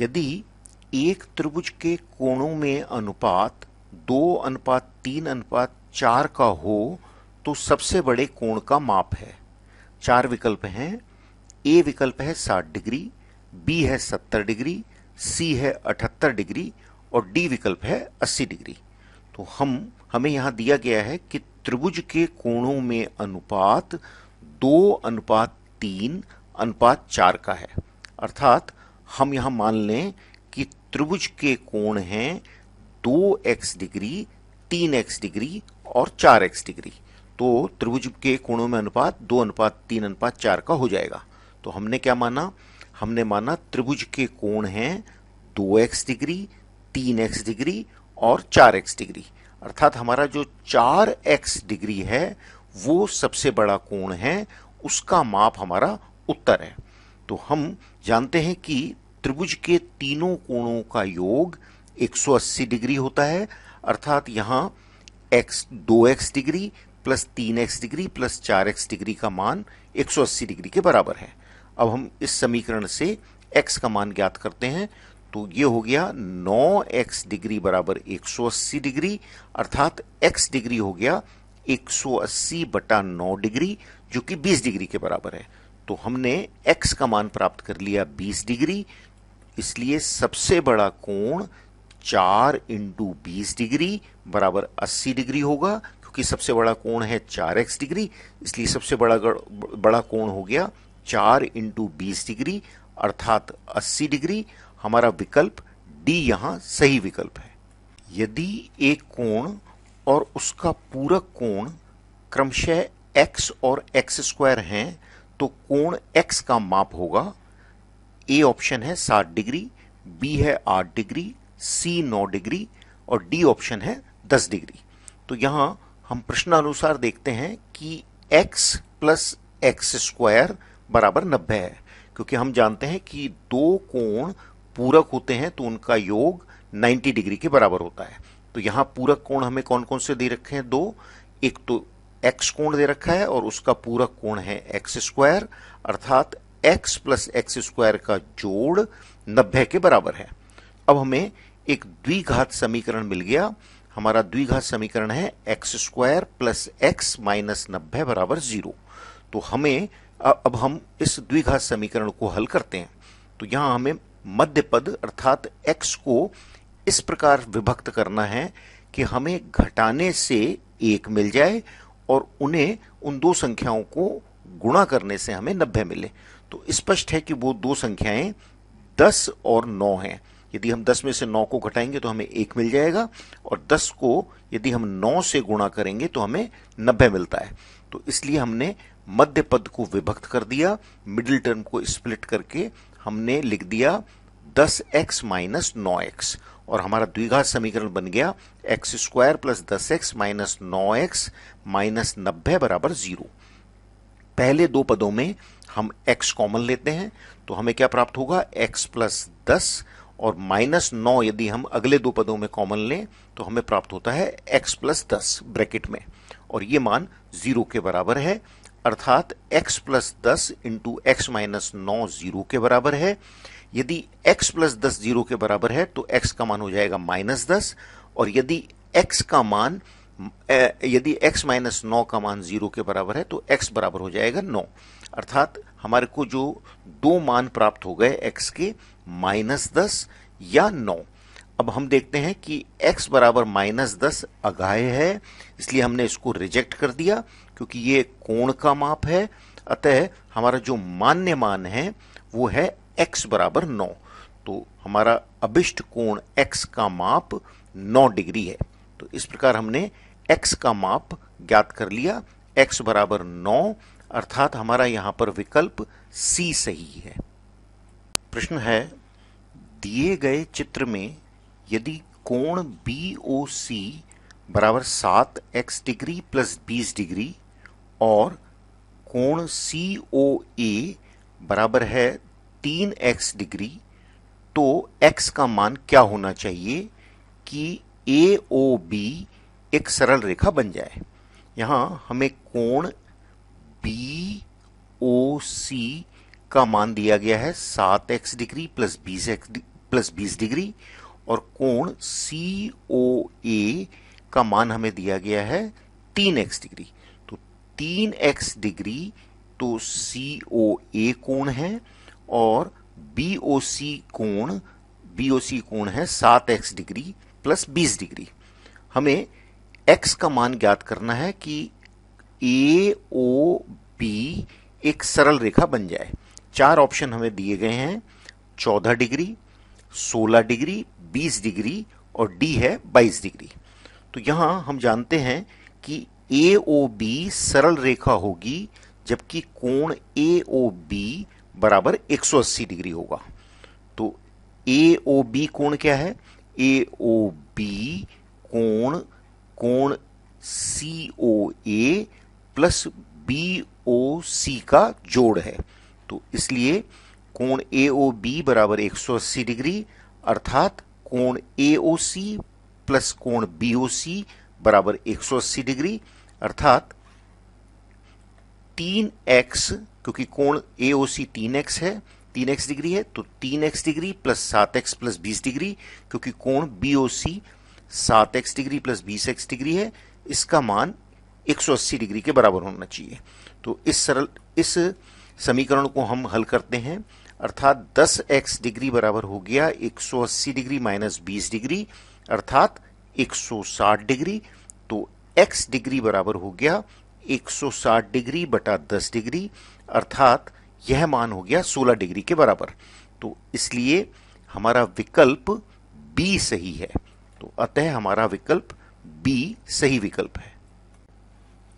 यदि एक त्रिभुज के कोणों में अनुपात दो अनुपात तीन अनुपात चार का हो तो सबसे बड़े कोण का माप है चार विकल्प हैं ए विकल्प है साठ डिग्री बी है सत्तर डिग्री सी है अठहत्तर डिग्री और डी विकल्प है अस्सी डिग्री तो हम हमें यहाँ दिया गया है कि त्रिभुज के कोणों में अनुपात दो अनुपात तीन अनुपात चार का है अर्थात हम यहां मान लें कि त्रिभुज के कोण हैं दो एक्स डिग्री तीन एक्स डिग्री और चार एक्स डिग्री तो त्रिभुज के कोणों में अनुपात दो अनुपात तीन अनुपात चार का हो जाएगा तो हमने क्या माना हमने माना त्रिभुज के कोण हैं दो एक्स डिग्री तीन एक्स डिग्री और चार एक्स डिग्री अर्थात हमारा जो चार एक्स डिग्री है वो सबसे बड़ा कोण है उसका माप हमारा उत्तर है तो हम जानते हैं कि त्रिभुज के तीनों कोणों का योग 180 डिग्री होता है अर्थात यहाँ x दो एक्स डिग्री प्लस तीन एक्स डिग्री प्लस चार एक्स डिग्री का मान 180 डिग्री के बराबर है अब हम इस समीकरण से x का मान ज्ञात करते हैं तो ये हो गया 9x डिग्री बराबर 180 डिग्री अर्थात x डिग्री हो गया 180 बटा 9 डिग्री जो कि 20 डिग्री के बराबर है तो हमने x का मान प्राप्त कर लिया 20 डिग्री इसलिए सबसे बड़ा कोण चार इंटू बीस डिग्री बराबर अस्सी डिग्री होगा क्योंकि सबसे बड़ा कोण है चार एक्स डिग्री इसलिए सबसे बड़ा बड़ा कोण हो गया चार इंटू बीस डिग्री अर्थात अस्सी डिग्री हमारा विकल्प डी यहां सही विकल्प है यदि एक कोण और उसका पूरक कोण क्रमशः एक्स और एक्स स्क्वायर हैं तो कोण एक्स का माप होगा ए ऑप्शन है सात डिग्री बी है आठ डिग्री सी नौ डिग्री और डी ऑप्शन है दस डिग्री तो यहां हम प्रश्न अनुसार देखते हैं कि एक्स प्लस एक्स स्क्वायर बराबर नब्बे है क्योंकि हम जानते हैं कि दो कोण पूरक होते हैं तो उनका योग 90 डिग्री के बराबर होता है तो यहां पूरक कोण हमें कौन कौन से दे रखे हैं दो एक तो एक्स कोण दे रखा है और उसका पूरक कोण है एक्स स्क्वायर अर्थात एक्स प्लस एक्स स्क्वायर का जोड़ नब्बे के बराबर है अब हमें एक द्विघात समीकरण मिल गया हमारा द्विघात समीकरण है x square plus x minus नब्बे बराबर जीरो तो हमें अब हम इस द्विघात समीकरण को हल करते हैं तो यहां हमें मध्य पद अर्थात x को इस प्रकार विभक्त करना है कि हमें घटाने से एक मिल जाए और उन्हें उन दो संख्याओं को गुणा करने से हमें नब्बे मिले तो स्पष्ट है कि वो दो संख्याएं दस और नौ हैं यदि हम दस में से नौ को घटाएंगे तो हमें एक मिल जाएगा और दस को यदि हम नौ से गुणा करेंगे तो हमें नब्बे मिलता है तो इसलिए हमने मध्य पद को विभक्त कर दिया मिडिल टर्म को स्प्लिट करके हमने लिख दिया दस एक्स माइनस नौ एक्स और हमारा द्विघात समीकरण बन गया एक्स स्क्वायर प्लस दस एक्स माइनस नौ एक्स माइनस नब्बे बराबर जीरो पहले दो पदों में हम x कॉमन लेते हैं तो हमें क्या प्राप्त होगा x प्लस दस और माइनस नौ यदि हम अगले दो पदों में कॉमन लें तो हमें प्राप्त होता है x प्लस दस ब्रैकेट में और ये मान जीरो के बराबर है अर्थात x प्लस दस इंटू एक्स माइनस नौ जीरो के बराबर है यदि x प्लस दस जीरो के बराबर है तो x का मान हो जाएगा माइनस दस और यदि x का मान यदि x माइनस नौ का मान जीरो के बराबर है तो x बराबर हो जाएगा नौ अर्थात हमारे को जो दो मान प्राप्त हो गए x के माइनस दस या नौ अब हम देखते हैं कि x बराबर माइनस दस अगाय है इसलिए हमने इसको रिजेक्ट कर दिया क्योंकि ये कोण का माप है अतः हमारा जो मान्य मान है वो है एक्स बराबर नौ तो हमारा अभिष्ट कोण एक्स का माप नौ डिग्री है तो इस प्रकार हमने एक्स का माप ज्ञात कर लिया एक्स बराबर नौ अर्थात हमारा यहां पर विकल्प सी सही है प्रश्न है दिए गए चित्र में यदि कोण बी ओ सी बराबर सात एक्स डिग्री प्लस बीस डिग्री और कोण सी ओ ए बराबर है तीन एक्स डिग्री तो एक्स का मान क्या होना चाहिए कि ए ओ बी एक सरल रेखा बन जाए यहाँ हमें कोण बी ओ सी का मान दिया गया है सात एक्स डिग्री प्लस बीस एक्स प्लस बीस डिग्री और कोण सी ओ ए का मान हमें दिया गया है तीन एक्स डिग्री तो तीन एक्स डिग्री तो सी ओ ए कोण है और BOC कोण BOC कोण है 7x डिग्री प्लस 20 डिग्री हमें x का मान ज्ञात करना है कि ए ओ बी एक सरल रेखा बन जाए चार ऑप्शन हमें दिए गए हैं चौदह डिग्री सोलह डिग्री बीस डिग्री और डी है बाईस डिग्री तो यहाँ हम जानते हैं कि ए ओ बी सरल रेखा होगी जबकि कोण ए ओ बी बराबर 180 डिग्री होगा तो ए ओ बी कोण क्या है ए ओ बी कोण कोण सी ओ ए प्लस बी ओ सी का जोड़ है तो इसलिए कोण ए ओ बी बराबर 180 डिग्री अर्थात कोण ए ओ सी प्लस कोण बी ओ सी बराबर 180 डिग्री अर्थात तीन एक्स क्योंकि कोण ए ओ सी तीन एक्स है तीन एक्स डिग्री है तो तीन एक्स डिग्री प्लस सात एक्स प्लस बीस डिग्री क्योंकि कोण बी ओ सी सात एक्स डिग्री प्लस बीस एक्स डिग्री है इसका मान 180 डिग्री के बराबर होना चाहिए तो इस सरल इस समीकरण को हम हल करते हैं अर्थात दस एक्स डिग्री बराबर हो गया 180 डिग्री माइनस बीस डिग्री अर्थात 160 डिग्री तो x डिग्री बराबर हो गया 160 डिग्री बटा 10 डिग्री अर्थात यह मान हो गया 16 डिग्री के बराबर तो इसलिए हमारा विकल्प बी सही है तो अतः हमारा विकल्प बी सही विकल्प है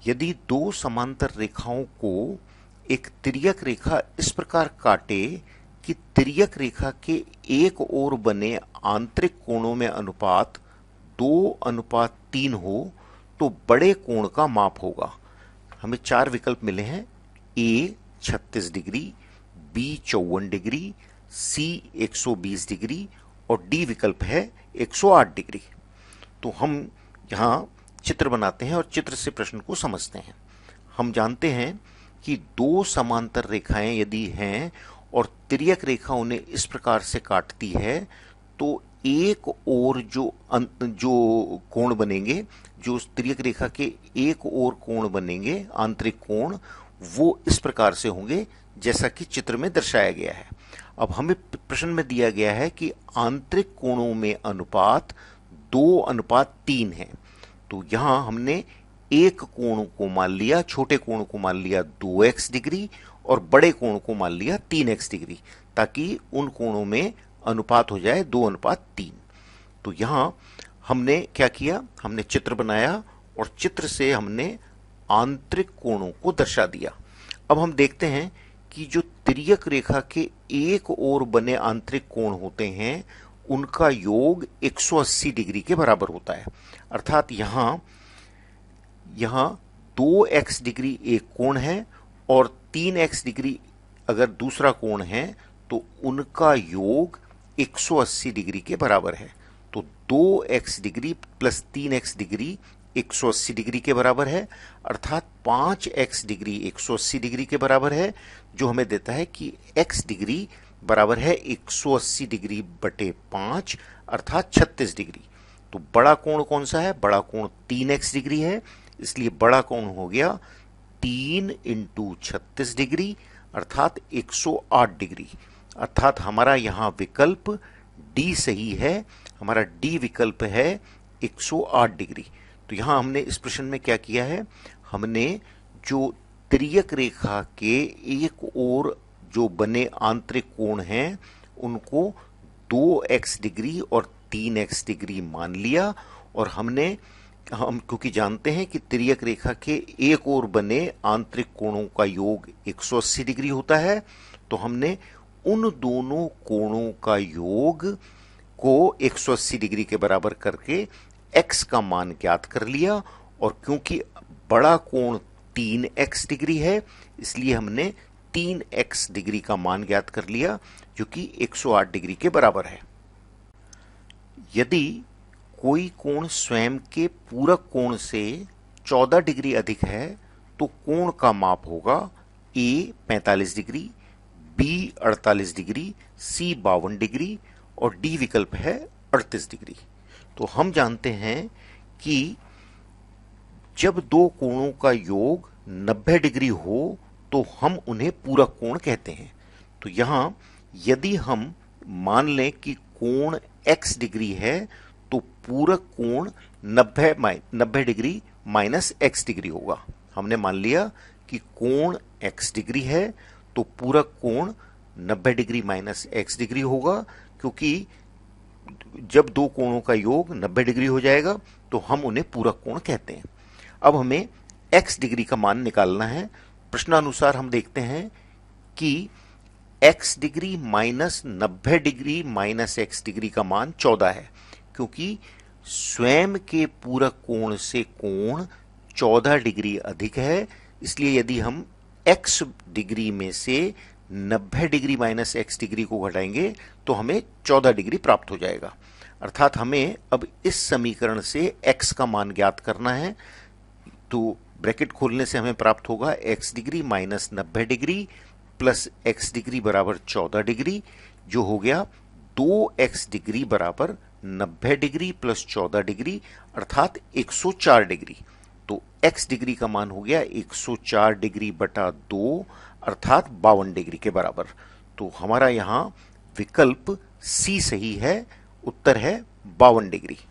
यदि दो समांतर रेखाओं को एक त्रियक रेखा इस प्रकार काटे कि त्रियक रेखा के एक ओर बने आंतरिक कोणों में अनुपात दो अनुपात तीन हो तो बड़े कोण का माप होगा हमें चार विकल्प मिले हैं ए छत्तीस डिग्री बी चौवन डिग्री सी 120 डिग्री और डी विकल्प है 108 डिग्री तो हम यहाँ चित्र बनाते हैं और चित्र से प्रश्न को समझते हैं हम जानते हैं कि दो समांतर रेखाएं यदि हैं और तिरक रेखा उन्हें इस प्रकार से काटती है तो एक ओर जो अं-, जो कोण बनेंगे जो तिरक रेखा के एक ओर कोण बनेंगे आंतरिक कोण वो इस प्रकार से होंगे जैसा कि चित्र में दर्शाया गया है अब हमें प्रश्न में दिया गया है कि आंतरिक कोणों में अनुपात दो अनुपात तीन है तो यहां हमने एक कोण को मान लिया छोटे कोण को मान लिया दो एक्स डिग्री और बड़े कोण को मान लिया तीन एक्स डिग्री ताकि उन कोणों में अनुपात हो जाए दो अनुपात तीन तो यहाँ हमने क्या किया हमने चित्र बनाया और चित्र से हमने आंतरिक कोणों को दर्शा दिया अब हम देखते हैं कि जो त्रियक रेखा के एक ओर बने आंतरिक कोण होते हैं उनका योग 180 डिग्री के बराबर होता है अर्थात यहां यहां एक्स डिग्री एक कोण है और तीन एक्स डिग्री अगर दूसरा कोण है तो उनका योग 180 डिग्री के बराबर है तो दो एक्स डिग्री प्लस तीन एक्स डिग्री 180 डिग्री के बराबर है अर्थात 5x डिग्री 180 डिग्री के बराबर है जो हमें देता है कि x डिग्री बराबर है 180 डिग्री बटे पाँच अर्थात 36 डिग्री तो बड़ा कोण कौन सा है बड़ा कोण 3x डिग्री है इसलिए बड़ा कोण हो गया तीन इंटू छत्तीस डिग्री अर्थात 108 डिग्री अर्थात हमारा यहाँ विकल्प डी सही है हमारा डी विकल्प है 108 डिग्री तो यहाँ हमने इस प्रश्न में क्या किया है हमने जो त्रियक रेखा के एक और जो बने आंतरिक कोण हैं उनको दो एक्स डिग्री और तीन एक्स डिग्री मान लिया और हमने हम क्योंकि जानते हैं कि त्रियक रेखा के एक और बने आंतरिक कोणों का योग 180 डिग्री होता है तो हमने उन दोनों कोणों का योग को 180 डिग्री के बराबर करके एक्स का मान ज्ञात कर लिया और क्योंकि बड़ा कोण तीन एक्स डिग्री है इसलिए हमने तीन एक्स डिग्री का मान ज्ञात कर लिया जो कि 108 डिग्री के बराबर है यदि कोई कोण स्वयं के पूरक कोण से 14 डिग्री अधिक है तो कोण का माप होगा A 45 degree B 48 degree C बावन डिग्री और डी विकल्प है 38 डिग्री तो हम जानते हैं कि जब दो कोणों का योग 90 डिग्री हो तो हम उन्हें पूरक कोण कहते हैं तो यहां यदि हम मान लें कि कोण x डिग्री है तो पूरक कोण 90 नब्बे डिग्री माइनस एक्स डिग्री होगा हमने मान लिया कि कोण x डिग्री है तो पूरक कोण 90 डिग्री माइनस एक्स डिग्री होगा क्योंकि जब दो कोणों का योग 90 डिग्री हो जाएगा तो हम उन्हें पूरक कोण कहते हैं अब हमें x डिग्री का मान निकालना है प्रश्नानुसार हम देखते हैं कि x डिग्री माइनस नब्बे डिग्री माइनस एक्स डिग्री का मान चौदह है क्योंकि स्वयं के पूरक कोण से कोण चौदह डिग्री अधिक है इसलिए यदि हम x डिग्री में से 90 डिग्री माइनस एक्स डिग्री को घटाएंगे तो हमें 14 डिग्री प्राप्त हो जाएगा अर्थात हमें अब इस समीकरण से x का मान ज्ञात करना है तो ब्रैकेट खोलने से हमें प्राप्त होगा x डिग्री माइनस नब्बे डिग्री प्लस x डिग्री बराबर चौदह डिग्री जो हो गया दो एक्स डिग्री बराबर नब्बे डिग्री प्लस चौदह डिग्री अर्थात 104 डिग्री तो x डिग्री का मान हो गया 104 डिग्री बटा दो अर्थात बावन डिग्री के बराबर तो हमारा यहाँ विकल्प सी सही है उत्तर है बावन डिग्री